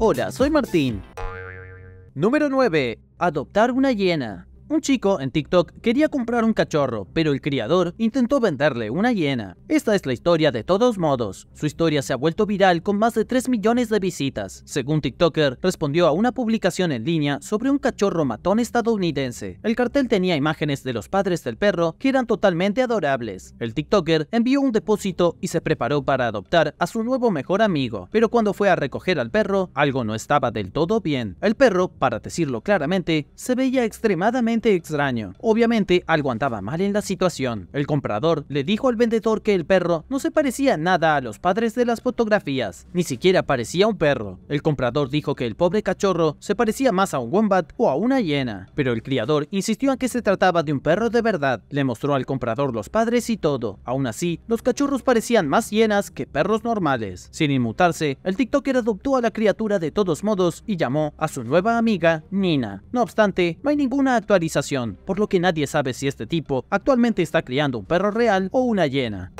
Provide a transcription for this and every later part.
Hola, soy Martín. Número 9. Adoptar una hiena. Un chico en TikTok quería comprar un cachorro, pero el criador intentó venderle una hiena. Esta es la historia de todos modos. Su historia se ha vuelto viral con más de 3 millones de visitas. Según TikToker, respondió a una publicación en línea sobre un cachorro matón estadounidense. El cartel tenía imágenes de los padres del perro que eran totalmente adorables. El TikToker envió un depósito y se preparó para adoptar a su nuevo mejor amigo, pero cuando fue a recoger al perro, algo no estaba del todo bien. El perro, para decirlo claramente, se veía extremadamente extraño. Obviamente, algo andaba mal en la situación. El comprador le dijo al vendedor que el perro no se parecía nada a los padres de las fotografías, ni siquiera parecía un perro. El comprador dijo que el pobre cachorro se parecía más a un wombat o a una hiena, pero el criador insistió en que se trataba de un perro de verdad. Le mostró al comprador los padres y todo. Aún así, los cachorros parecían más hienas que perros normales. Sin inmutarse, el TikToker adoptó a la criatura de todos modos y llamó a su nueva amiga, Nina. No obstante, no hay ninguna actualización por lo que nadie sabe si este tipo actualmente está criando un perro real o una hiena.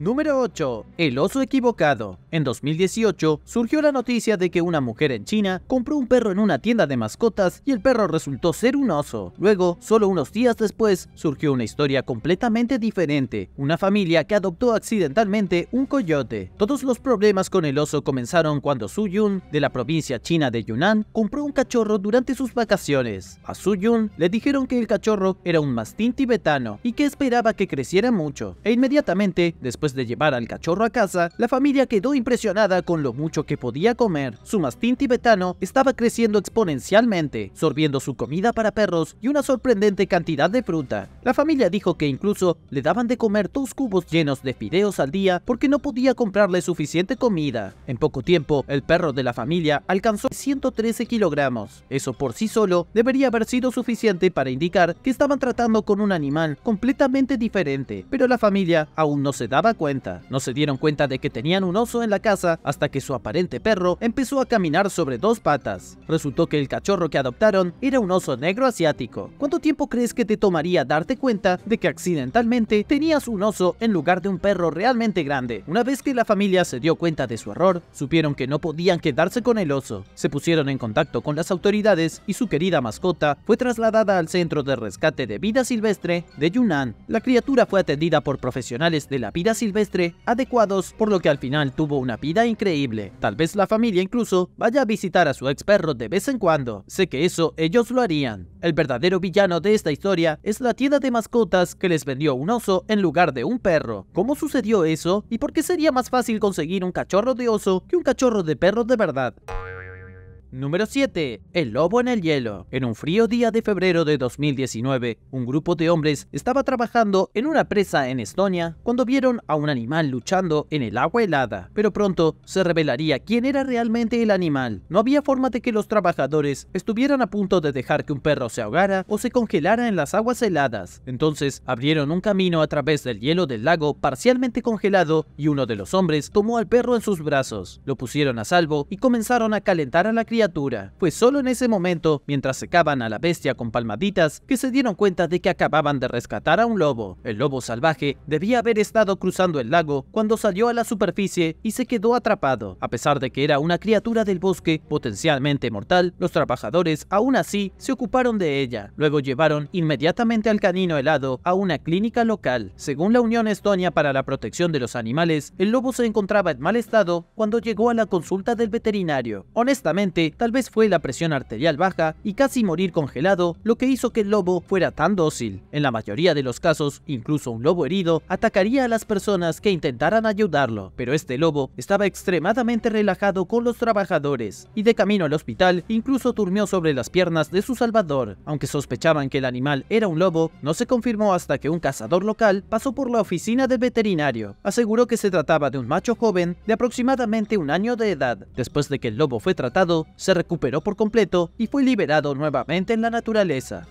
Número 8. El oso equivocado. En 2018 surgió la noticia de que una mujer en China compró un perro en una tienda de mascotas y el perro resultó ser un oso. Luego, solo unos días después, surgió una historia completamente diferente. Una familia que adoptó accidentalmente un coyote. Todos los problemas con el oso comenzaron cuando Su Yun, de la provincia china de Yunnan, compró un cachorro durante sus vacaciones. A Su Yun le dijeron que el cachorro era un mastín tibetano y que esperaba que creciera mucho. E inmediatamente, después de llevar al cachorro a casa, la familia quedó impresionada con lo mucho que podía comer. Su mastín tibetano estaba creciendo exponencialmente, sorbiendo su comida para perros y una sorprendente cantidad de fruta. La familia dijo que incluso le daban de comer dos cubos llenos de fideos al día porque no podía comprarle suficiente comida. En poco tiempo, el perro de la familia alcanzó 113 kilogramos. Eso por sí solo debería haber sido suficiente para indicar que estaban tratando con un animal completamente diferente, pero la familia aún no se daba cuenta. No se dieron cuenta de que tenían un oso en la casa hasta que su aparente perro empezó a caminar sobre dos patas. Resultó que el cachorro que adoptaron era un oso negro asiático. ¿Cuánto tiempo crees que te tomaría darte cuenta de que accidentalmente tenías un oso en lugar de un perro realmente grande? Una vez que la familia se dio cuenta de su error, supieron que no podían quedarse con el oso. Se pusieron en contacto con las autoridades y su querida mascota fue trasladada al Centro de Rescate de Vida Silvestre de Yunnan. La criatura fue atendida por profesionales de la vida silvestre silvestre adecuados, por lo que al final tuvo una vida increíble. Tal vez la familia incluso vaya a visitar a su ex perro de vez en cuando. Sé que eso ellos lo harían. El verdadero villano de esta historia es la tienda de mascotas que les vendió un oso en lugar de un perro. ¿Cómo sucedió eso? ¿Y por qué sería más fácil conseguir un cachorro de oso que un cachorro de perro de verdad? Número 7. El lobo en el hielo. En un frío día de febrero de 2019, un grupo de hombres estaba trabajando en una presa en Estonia cuando vieron a un animal luchando en el agua helada, pero pronto se revelaría quién era realmente el animal. No había forma de que los trabajadores estuvieran a punto de dejar que un perro se ahogara o se congelara en las aguas heladas. Entonces abrieron un camino a través del hielo del lago parcialmente congelado y uno de los hombres tomó al perro en sus brazos, lo pusieron a salvo y comenzaron a calentar a la criatura fue solo en ese momento, mientras secaban a la bestia con palmaditas, que se dieron cuenta de que acababan de rescatar a un lobo. El lobo salvaje debía haber estado cruzando el lago cuando salió a la superficie y se quedó atrapado. A pesar de que era una criatura del bosque potencialmente mortal, los trabajadores aún así se ocuparon de ella. Luego llevaron inmediatamente al canino helado a una clínica local. Según la Unión Estonia para la Protección de los Animales, el lobo se encontraba en mal estado cuando llegó a la consulta del veterinario. Honestamente, tal vez fue la presión arterial baja y casi morir congelado lo que hizo que el lobo fuera tan dócil. En la mayoría de los casos, incluso un lobo herido atacaría a las personas que intentaran ayudarlo, pero este lobo estaba extremadamente relajado con los trabajadores y de camino al hospital incluso durmió sobre las piernas de su salvador. Aunque sospechaban que el animal era un lobo, no se confirmó hasta que un cazador local pasó por la oficina del veterinario. Aseguró que se trataba de un macho joven de aproximadamente un año de edad. Después de que el lobo fue tratado, se recuperó por completo y fue liberado nuevamente en la naturaleza.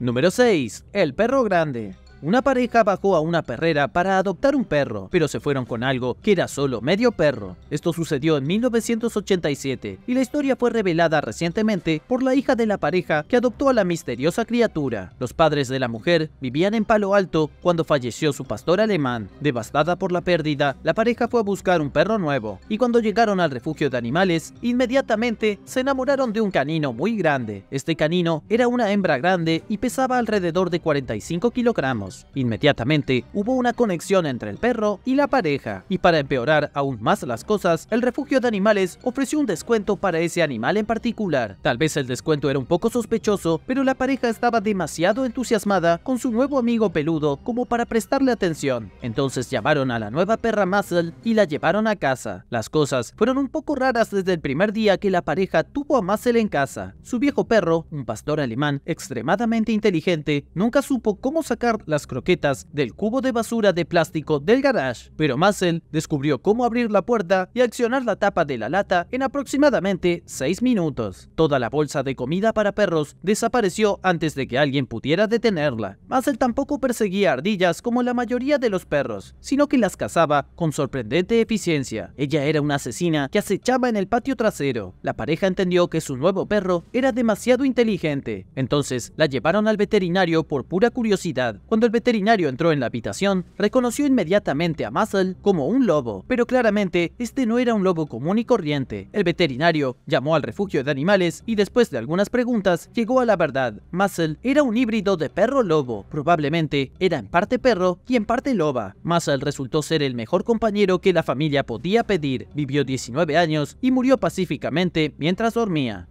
Número 6. El perro grande. Una pareja bajó a una perrera para adoptar un perro, pero se fueron con algo que era solo medio perro. Esto sucedió en 1987 y la historia fue revelada recientemente por la hija de la pareja que adoptó a la misteriosa criatura. Los padres de la mujer vivían en Palo Alto cuando falleció su pastor alemán. Devastada por la pérdida, la pareja fue a buscar un perro nuevo y cuando llegaron al refugio de animales, inmediatamente se enamoraron de un canino muy grande. Este canino era una hembra grande y pesaba alrededor de 45 kilogramos. Inmediatamente hubo una conexión entre el perro y la pareja, y para empeorar aún más las cosas, el refugio de animales ofreció un descuento para ese animal en particular. Tal vez el descuento era un poco sospechoso, pero la pareja estaba demasiado entusiasmada con su nuevo amigo peludo como para prestarle atención. Entonces llamaron a la nueva perra Muscle y la llevaron a casa. Las cosas fueron un poco raras desde el primer día que la pareja tuvo a Muscle en casa. Su viejo perro, un pastor alemán extremadamente inteligente, nunca supo cómo sacar las croquetas del cubo de basura de plástico del garage, pero Marcel descubrió cómo abrir la puerta y accionar la tapa de la lata en aproximadamente 6 minutos. Toda la bolsa de comida para perros desapareció antes de que alguien pudiera detenerla. Marcel tampoco perseguía ardillas como la mayoría de los perros, sino que las cazaba con sorprendente eficiencia. Ella era una asesina que acechaba en el patio trasero. La pareja entendió que su nuevo perro era demasiado inteligente, entonces la llevaron al veterinario por pura curiosidad el veterinario entró en la habitación, reconoció inmediatamente a Muscle como un lobo, pero claramente este no era un lobo común y corriente. El veterinario llamó al refugio de animales y después de algunas preguntas llegó a la verdad. Muscle era un híbrido de perro-lobo, probablemente era en parte perro y en parte loba. Muscle resultó ser el mejor compañero que la familia podía pedir, vivió 19 años y murió pacíficamente mientras dormía.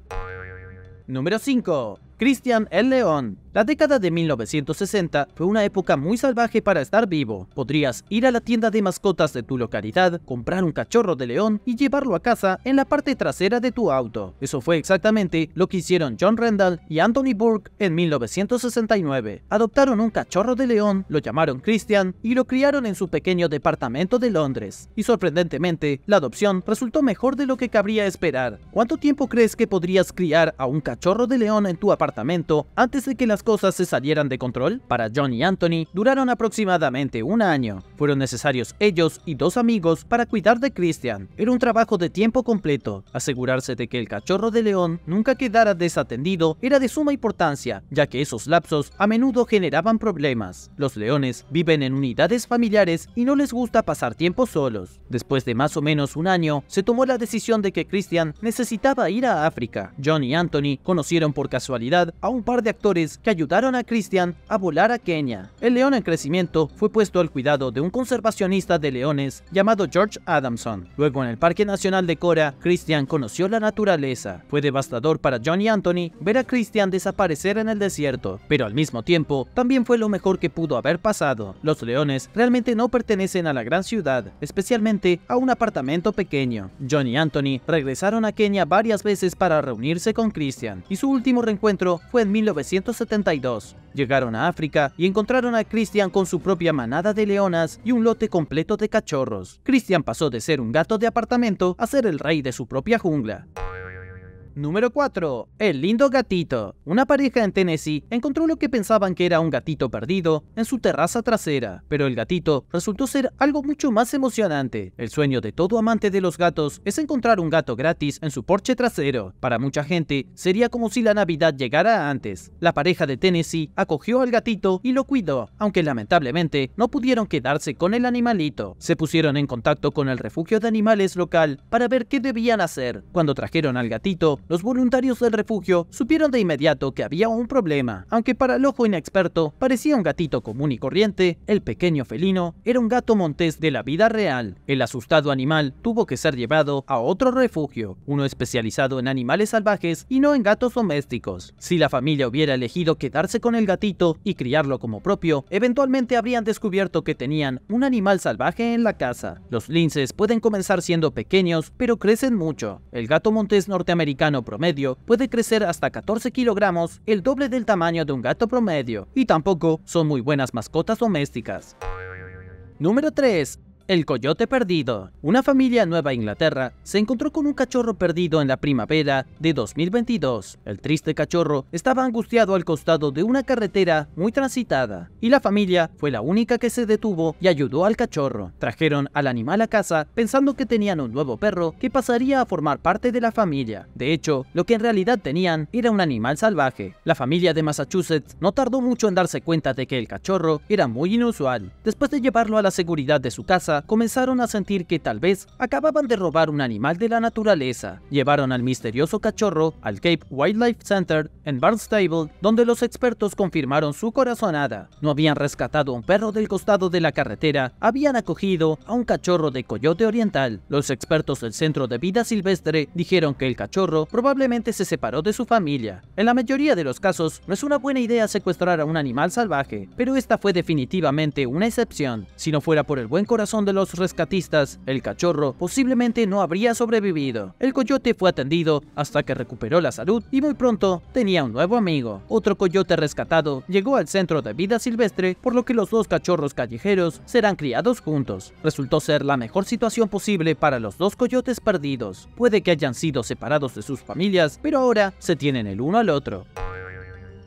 Número 5. Christian el León la década de 1960 fue una época muy salvaje para estar vivo. Podrías ir a la tienda de mascotas de tu localidad, comprar un cachorro de león y llevarlo a casa en la parte trasera de tu auto. Eso fue exactamente lo que hicieron John Rendall y Anthony Burke en 1969. Adoptaron un cachorro de león, lo llamaron Christian y lo criaron en su pequeño departamento de Londres. Y sorprendentemente, la adopción resultó mejor de lo que cabría esperar. ¿Cuánto tiempo crees que podrías criar a un cachorro de león en tu apartamento antes de que las cosas se salieran de control para John y Anthony duraron aproximadamente un año. Fueron necesarios ellos y dos amigos para cuidar de Christian. Era un trabajo de tiempo completo. Asegurarse de que el cachorro de león nunca quedara desatendido era de suma importancia, ya que esos lapsos a menudo generaban problemas. Los leones viven en unidades familiares y no les gusta pasar tiempo solos. Después de más o menos un año, se tomó la decisión de que Christian necesitaba ir a África. John y Anthony conocieron por casualidad a un par de actores que ayudaron a Christian a volar a Kenia. El león en crecimiento fue puesto al cuidado de un conservacionista de leones llamado George Adamson. Luego en el Parque Nacional de Cora, Christian conoció la naturaleza. Fue devastador para John y Anthony ver a Christian desaparecer en el desierto, pero al mismo tiempo también fue lo mejor que pudo haber pasado. Los leones realmente no pertenecen a la gran ciudad, especialmente a un apartamento pequeño. John y Anthony regresaron a Kenia varias veces para reunirse con Christian, y su último reencuentro fue en 1970 Llegaron a África y encontraron a Christian con su propia manada de leonas y un lote completo de cachorros. Christian pasó de ser un gato de apartamento a ser el rey de su propia jungla. Número 4. El lindo gatito. Una pareja en Tennessee encontró lo que pensaban que era un gatito perdido en su terraza trasera, pero el gatito resultó ser algo mucho más emocionante. El sueño de todo amante de los gatos es encontrar un gato gratis en su porche trasero. Para mucha gente sería como si la Navidad llegara antes. La pareja de Tennessee acogió al gatito y lo cuidó, aunque lamentablemente no pudieron quedarse con el animalito. Se pusieron en contacto con el refugio de animales local para ver qué debían hacer. Cuando trajeron al gatito, los voluntarios del refugio supieron de inmediato que había un problema. Aunque para el ojo inexperto parecía un gatito común y corriente, el pequeño felino era un gato montés de la vida real. El asustado animal tuvo que ser llevado a otro refugio, uno especializado en animales salvajes y no en gatos domésticos. Si la familia hubiera elegido quedarse con el gatito y criarlo como propio, eventualmente habrían descubierto que tenían un animal salvaje en la casa. Los linces pueden comenzar siendo pequeños, pero crecen mucho. El gato montés norteamericano promedio puede crecer hasta 14 kilogramos, el doble del tamaño de un gato promedio, y tampoco son muy buenas mascotas domésticas. Número 3. El coyote perdido. Una familia en Nueva Inglaterra se encontró con un cachorro perdido en la primavera de 2022. El triste cachorro estaba angustiado al costado de una carretera muy transitada y la familia fue la única que se detuvo y ayudó al cachorro. Trajeron al animal a casa pensando que tenían un nuevo perro que pasaría a formar parte de la familia. De hecho, lo que en realidad tenían era un animal salvaje. La familia de Massachusetts no tardó mucho en darse cuenta de que el cachorro era muy inusual. Después de llevarlo a la seguridad de su casa, comenzaron a sentir que tal vez acababan de robar un animal de la naturaleza. Llevaron al misterioso cachorro al Cape Wildlife Center en Barnstable, donde los expertos confirmaron su corazonada. No habían rescatado a un perro del costado de la carretera, habían acogido a un cachorro de coyote oriental. Los expertos del Centro de Vida Silvestre dijeron que el cachorro probablemente se separó de su familia. En la mayoría de los casos, no es una buena idea secuestrar a un animal salvaje, pero esta fue definitivamente una excepción. Si no fuera por el buen corazón de los rescatistas, el cachorro posiblemente no habría sobrevivido. El coyote fue atendido hasta que recuperó la salud y muy pronto tenía un nuevo amigo. Otro coyote rescatado llegó al centro de vida silvestre, por lo que los dos cachorros callejeros serán criados juntos. Resultó ser la mejor situación posible para los dos coyotes perdidos. Puede que hayan sido separados de sus familias, pero ahora se tienen el uno al otro.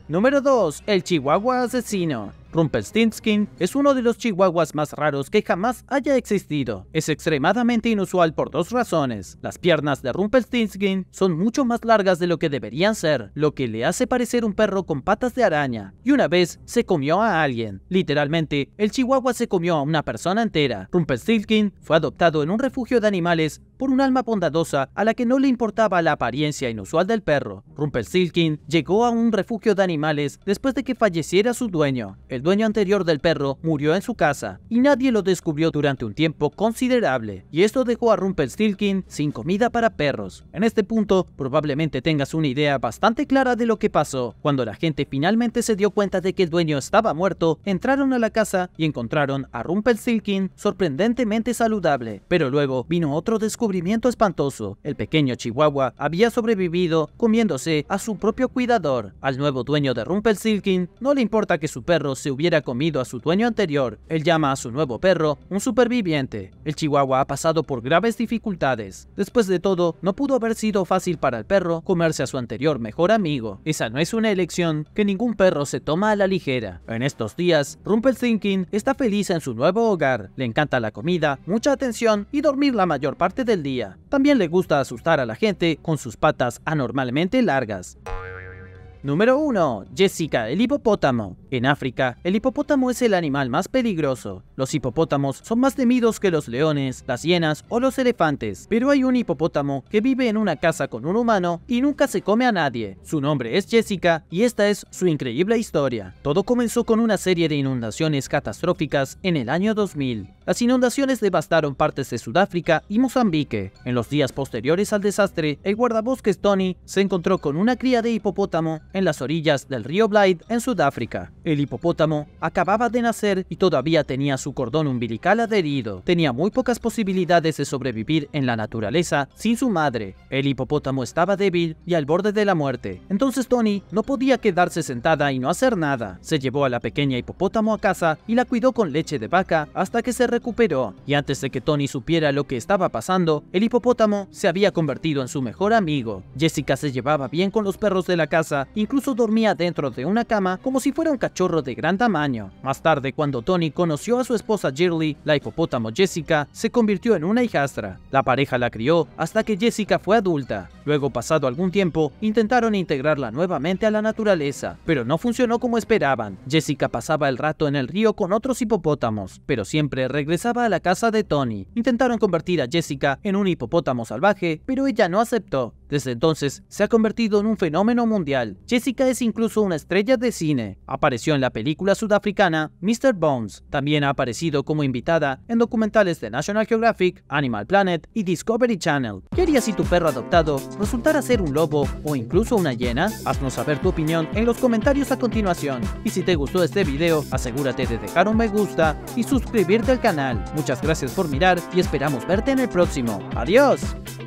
Número 2. El Chihuahua Asesino. Rumpelstiltskin es uno de los chihuahuas más raros que jamás haya existido. Es extremadamente inusual por dos razones. Las piernas de Rumpelstiltskin son mucho más largas de lo que deberían ser, lo que le hace parecer un perro con patas de araña. Y una vez se comió a alguien. Literalmente, el chihuahua se comió a una persona entera. Rumpelstiltskin fue adoptado en un refugio de animales por un alma bondadosa a la que no le importaba la apariencia inusual del perro. Rumpelstiltskin llegó a un refugio de animales después de que falleciera su dueño. El dueño anterior del perro murió en su casa y nadie lo descubrió durante un tiempo considerable, y esto dejó a Rumpelstiltskin sin comida para perros. En este punto, probablemente tengas una idea bastante clara de lo que pasó. Cuando la gente finalmente se dio cuenta de que el dueño estaba muerto, entraron a la casa y encontraron a Rumpelstiltskin sorprendentemente saludable, pero luego vino otro descubrimiento espantoso. El pequeño chihuahua había sobrevivido comiéndose a su propio cuidador. Al nuevo dueño de Rumpelstiltskin no le importa que su perro se hubiera comido a su dueño anterior, él llama a su nuevo perro un superviviente. El chihuahua ha pasado por graves dificultades. Después de todo, no pudo haber sido fácil para el perro comerse a su anterior mejor amigo. Esa no es una elección que ningún perro se toma a la ligera. En estos días, thinking está feliz en su nuevo hogar. Le encanta la comida, mucha atención y dormir la mayor parte del día. También le gusta asustar a la gente con sus patas anormalmente largas. Número 1. Jessica, el hipopótamo. En África, el hipopótamo es el animal más peligroso. Los hipopótamos son más temidos que los leones, las hienas o los elefantes, pero hay un hipopótamo que vive en una casa con un humano y nunca se come a nadie. Su nombre es Jessica y esta es su increíble historia. Todo comenzó con una serie de inundaciones catastróficas en el año 2000. Las inundaciones devastaron partes de Sudáfrica y Mozambique. En los días posteriores al desastre, el guardabosques Tony se encontró con una cría de hipopótamo en las orillas del río Blyde, en Sudáfrica. El hipopótamo acababa de nacer y todavía tenía su cordón umbilical adherido. Tenía muy pocas posibilidades de sobrevivir en la naturaleza sin su madre. El hipopótamo estaba débil y al borde de la muerte. Entonces Tony no podía quedarse sentada y no hacer nada. Se llevó a la pequeña hipopótamo a casa y la cuidó con leche de vaca hasta que se recuperó. Y antes de que Tony supiera lo que estaba pasando, el hipopótamo se había convertido en su mejor amigo. Jessica se llevaba bien con los perros de la casa incluso dormía dentro de una cama como si fuera un cachorro de gran tamaño. Más tarde, cuando Tony conoció a su esposa Shirley, la hipopótamo Jessica se convirtió en una hijastra. La pareja la crió hasta que Jessica fue adulta. Luego, pasado algún tiempo, intentaron integrarla nuevamente a la naturaleza, pero no funcionó como esperaban. Jessica pasaba el rato en el río con otros hipopótamos, pero siempre regresaba a la casa de Tony. Intentaron convertir a Jessica en un hipopótamo salvaje, pero ella no aceptó. Desde entonces se ha convertido en un fenómeno mundial. Jessica es incluso una estrella de cine. Apareció en la película sudafricana Mr. Bones. También ha aparecido como invitada en documentales de National Geographic, Animal Planet y Discovery Channel. ¿Qué si tu perro adoptado resultara ser un lobo o incluso una hiena? Haznos saber tu opinión en los comentarios a continuación. Y si te gustó este video, asegúrate de dejar un me gusta y suscribirte al canal. Muchas gracias por mirar y esperamos verte en el próximo. ¡Adiós!